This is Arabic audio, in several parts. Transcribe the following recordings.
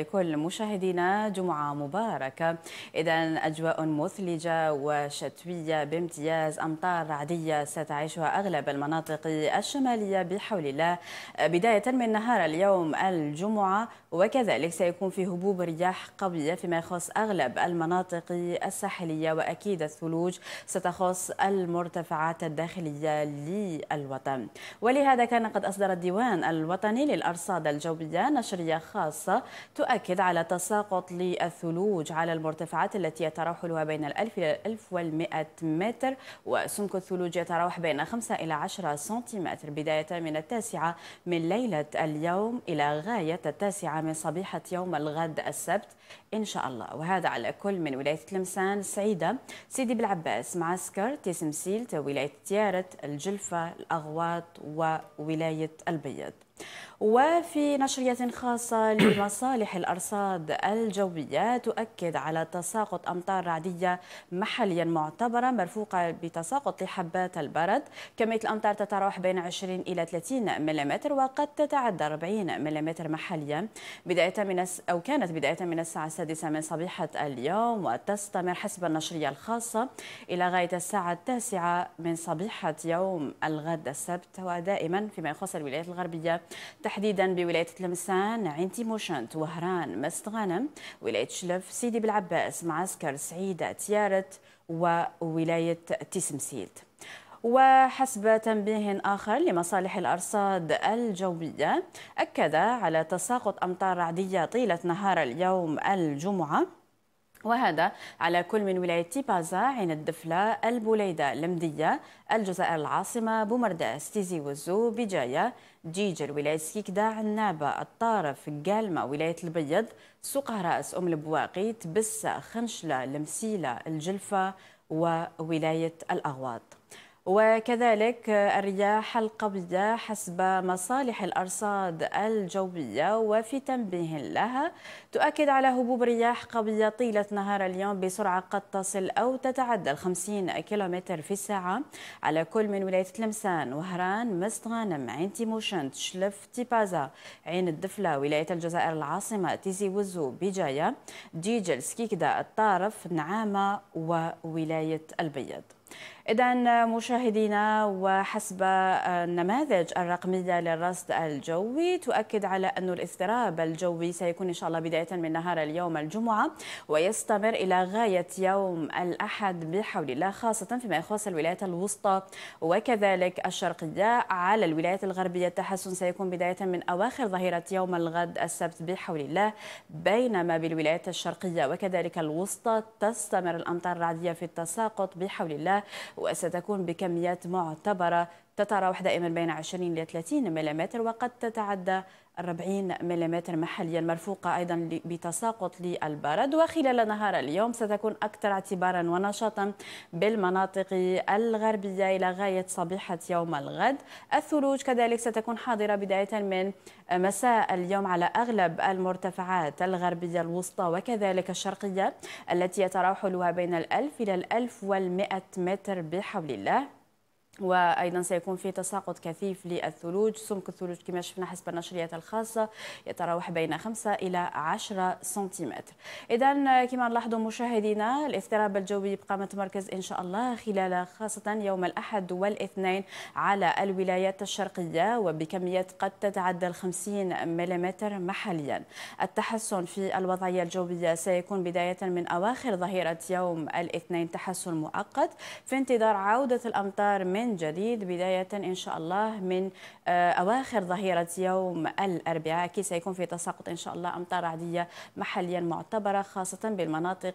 لكل مشاهدينا جمعة مباركة إذا أجواء مثلجة وشتوية بامتياز أمطار رعدية ستعيشها أغلب المناطق الشمالية بحول الله بداية من نهار اليوم الجمعة وكذلك سيكون في هبوب رياح قوية فيما يخص أغلب المناطق الساحلية وأكيد الثلوج ستخص المرتفعات الداخلية للوطن ولهذا كان قد أصدر الديوان الوطني للأرصاد الجوية نشرية خاصة تؤكد على تساقط للثلوج على المرتفعات التي يتراوحها بين الألف إلى 1100 متر وسمك الثلوج يتراوح بين 5 إلى 10 سنتيمتر بداية من التاسعة من ليلة اليوم إلى غاية التاسعة من صبيحة يوم الغد السبت إن شاء الله وهذا على كل من ولاية تلمسان سعيدة سيدي بالعباس معسكر تيسمسيلت ولاية تيارت الجلفة الأغواط وولاية البيض وفي نشرية خاصة لمصالح الأرصاد الجوية تؤكد على تساقط أمطار رعدية محليا معتبرة مرفوقة بتساقط لحبات البرد كمية الأمطار تتراوح بين 20 إلى 30 ملم وقد تتعدى 40 ملم محليا بداية من أو كانت بداية من الساعة السادسة من صبيحة اليوم وتستمر حسب النشرية الخاصة إلى غاية الساعة التاسعة من صبيحة يوم الغد السبت ودائما فيما يخص الولايات الغربية تحديدا بولاية تلمسان عين تيموشنت وهران مستغانم ولاية شلف سيدي بالعباس معسكر سعيدة تيارت وولاية تسمسيلت وحسب تنبيه آخر لمصالح الأرصاد الجوية أكد على تساقط أمطار رعدية طيلة نهار اليوم الجمعة وهذا على كل من ولاية تيبازا، عين الدفلة، البوليدة، المدية، الجزائر العاصمة، بومرداس، تيزي وزو، بجاية، جيجل ولاية سكيكدا عنابة الطارف قالمة ولاية البيض سوق راس أم البواقي تبسة خنشلة المسيلة الجلفة وولاية الأغواط وكذلك الرياح القوية حسب مصالح الأرصاد الجوية وفي تنبيه لها تؤكد على هبوب رياح قوية طيلة نهار اليوم بسرعة قد تصل أو تتعدى 50 كيلومتر في الساعة على كل من ولاية تلمسان وهران مستغانم عين تيموشنت شلف تيبازا عين الدفلة ولاية الجزائر العاصمة تيزي وزو بجاية ديجل سكيكدا الطارف نعامة وولاية البيض إذا مشاهدينا وحسب النماذج الرقمية للرصد الجوي تؤكد على أن الاضطراب الجوي سيكون إن شاء الله بداية من نهار اليوم الجمعة ويستمر إلى غاية يوم الأحد بحول الله خاصة فيما يخص الولايات الوسطى وكذلك الشرقية على الولايات الغربية التحسن سيكون بداية من أواخر ظهيرة يوم الغد السبت بحول الله بينما بالولايات الشرقية وكذلك الوسطى تستمر الأمطار الرعدية في التساقط بحول الله وستكون بكميات معتبرة تتراوح دائما بين 20 ل 30 ملم وقد تتعدى 40 ملم محليا مرفوقة أيضا بتساقط للبرد وخلال نهار اليوم ستكون أكثر اعتبارا ونشاطا بالمناطق الغربية إلى غاية صبيحة يوم الغد الثلوج كذلك ستكون حاضرة بداية من مساء اليوم على أغلب المرتفعات الغربية الوسطى وكذلك الشرقية التي يتراوح بين الألف إلى الألف والمئة متر بحول الله وايضا سيكون في تساقط كثيف للثلوج سمك الثلوج كما شفنا حسب النشريات الخاصه يتراوح بين 5 الى 10 سنتيمتر اذا كما نلاحظوا مشاهدينا الاضطراب الجوي يبقى متمركز ان شاء الله خلال خاصه يوم الاحد والاثنين على الولايات الشرقيه وبكميات قد تتعدى 50 ملم محليا التحسن في الوضعيه الجويه سيكون بدايه من اواخر ظهيره يوم الاثنين تحسن مؤقت في انتظار عوده الامطار من من جديد بداية إن شاء الله من آه، أواخر ظهيرة يوم الأربعاء كي سيكون في تساقط إن شاء الله أمطار عادية محليا معتبرة خاصة بالمناطق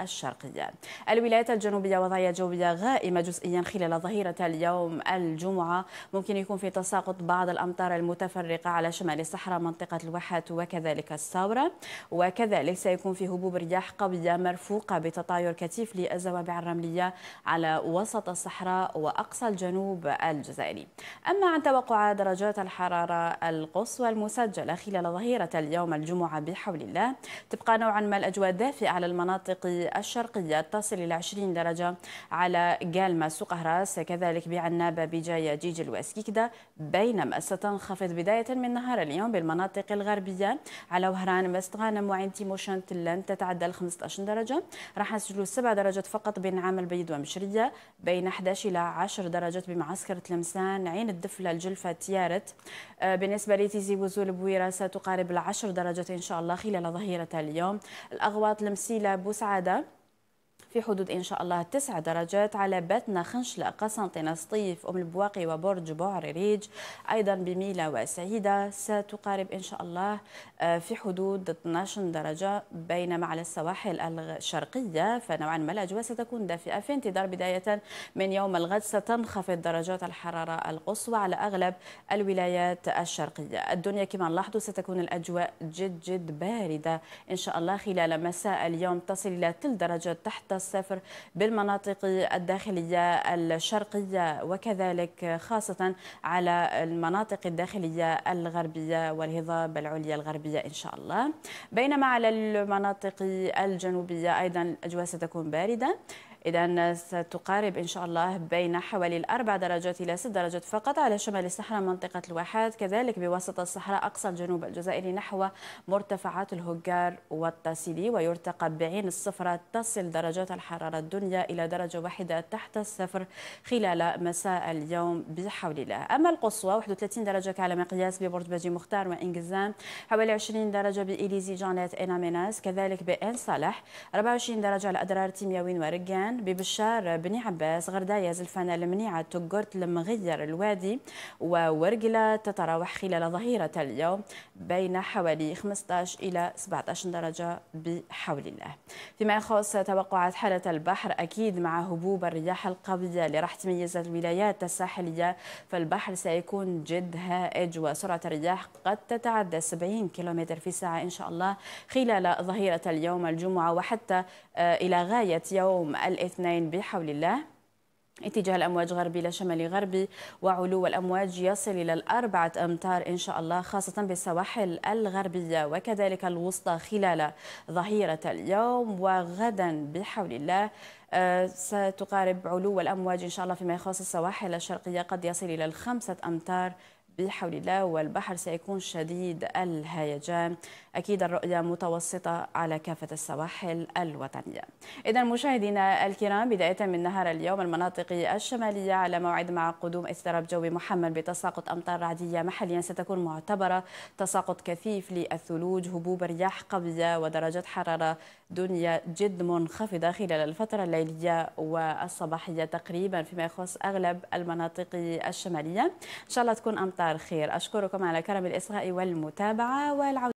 الشرقية الولايات الجنوبية وضعية جوية غائمة جزئيا خلال ظهيرة اليوم الجمعة ممكن يكون في تساقط بعض الأمطار المتفرقة على شمال الصحراء منطقة الواحات وكذلك الثورة وكذلك سيكون في هبوب رياح قوية مرفوقة بتطاير كثيف للزوابع الرملية على وسط الصحراء وأقصى الجنوب الجزائري أما عن توقع درجات الحرارة القصوى المسجلة خلال ظهيرة اليوم الجمعة بحول الله تبقى نوعا ما الأجواء دافئة على المناطق الشرقية تصل إلى 20 درجة على سوق هراس كذلك بعنابة بجاية جيج وأسكيكدا بينما ستنخفض بداية من نهار اليوم بالمناطق الغربية على وهران مستغانم وعين تيموشن تلن تتعدى ال 15 درجة راح نسجلوا 7 درجات فقط بين عام البيض ومشرية بين 11 إلى 10 درجة درجات بمعسكر تلمسان عين الدفله الجلفه تيارت آه، بالنسبه لتيزي وزول بويره ستقارب العشر درجات ان شاء الله خلال ظهيره اليوم الاغواط المسيله بوسعاده في حدود إن شاء الله 9 درجات على باتنا خنشلة قسنطينة سطيف أم البواقي وبرج بوعر ريج أيضا بميلا وسعيدة ستقارب إن شاء الله آه، في حدود 12 درجة بينما على السواحل الشرقية فنوعا ما الأجواء ستكون دافئة في انتظار بداية من يوم الغد ستنخفض درجات الحرارة القصوى على أغلب الولايات الشرقية الدنيا كما نلاحظوا ستكون الأجواء جد جد باردة إن شاء الله خلال مساء اليوم تصل إلى تل درجة تحت السفر بالمناطق الداخلية الشرقية وكذلك خاصة على المناطق الداخلية الغربية والهضاب العليا الغربية إن شاء الله بينما على المناطق الجنوبية أيضا الأجواء ستكون باردة إذا ستقارب إن شاء الله بين حوالي الأربع درجات إلى ست درجات فقط على شمال الصحراء منطقة الواحات كذلك بوسط الصحراء أقصى الجنوب الجزائري نحو مرتفعات الهجار والتاسيلي ويرتقب بعين الصفرة تصل درجات الحرارة الدنيا إلى درجة واحدة تحت الصفر خلال مساء اليوم بحول الله أما القصوى 31 درجة على مقياس ببرج باجي مختار وإنجزام حوالي 20 درجة بإليزي جانات إناميناس كذلك بإن صالح 24 درجة على أدرار تيمياوين ورقان ببشار بن عباس غردايز الفنان المنيعة تقرت المغير الوادي وورقلة تتراوح خلال ظهيرة اليوم بين حوالي 15 إلى 17 درجة بحول الله فيما يخص توقعات حالة البحر أكيد مع هبوب الرياح القوية اللي راح تميز الولايات الساحلية فالبحر سيكون جد هائج وسرعة الرياح قد تتعدى 70 كيلومتر في ساعه إن شاء الله خلال ظهيرة اليوم الجمعة وحتى آه، إلى غاية يوم الاثنين بحول الله اتجاه الأمواج غربي الى شمال غربي وعلو الأمواج يصل إلى الأربعة أمتار إن شاء الله خاصة بالسواحل الغربية وكذلك الوسطى خلال ظهيرة اليوم وغدا بحول الله آه، ستقارب علو الأمواج إن شاء الله فيما يخص السواحل الشرقية قد يصل إلى الخمسة أمتار بحول الله والبحر سيكون شديد الهيجان أكيد الرؤية متوسطة على كافة السواحل الوطنية إذا مشاهدينا الكرام بداية من نهار اليوم المناطق الشمالية على موعد مع قدوم اضطراب جوي محمل بتساقط أمطار رعدية محليا ستكون معتبرة تساقط كثيف للثلوج هبوب رياح قوية ودرجات حرارة دنيا جد منخفضة خلال الفترة الليلية والصباحية تقريبا فيما يخص أغلب المناطق الشمالية إن شاء الله تكون أمطار مساء الخير أشكركم على كرم الإصغاء والمتابعة والعودة